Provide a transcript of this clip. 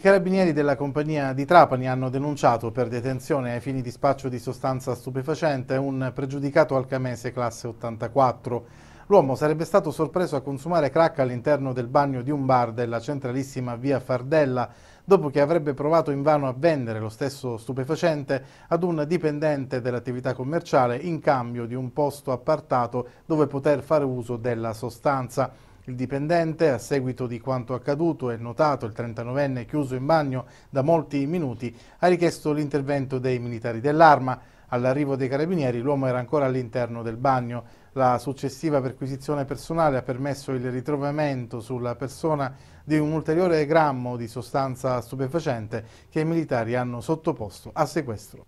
I carabinieri della compagnia di Trapani hanno denunciato per detenzione ai fini di spaccio di sostanza stupefacente un pregiudicato alcamese classe 84. L'uomo sarebbe stato sorpreso a consumare crack all'interno del bagno di un bar della centralissima via Fardella, dopo che avrebbe provato invano a vendere lo stesso stupefacente ad un dipendente dell'attività commerciale in cambio di un posto appartato dove poter fare uso della sostanza. Il dipendente, a seguito di quanto accaduto e notato il 39enne chiuso in bagno da molti minuti, ha richiesto l'intervento dei militari dell'arma. All'arrivo dei carabinieri l'uomo era ancora all'interno del bagno. La successiva perquisizione personale ha permesso il ritrovamento sulla persona di un ulteriore grammo di sostanza stupefacente che i militari hanno sottoposto a sequestro.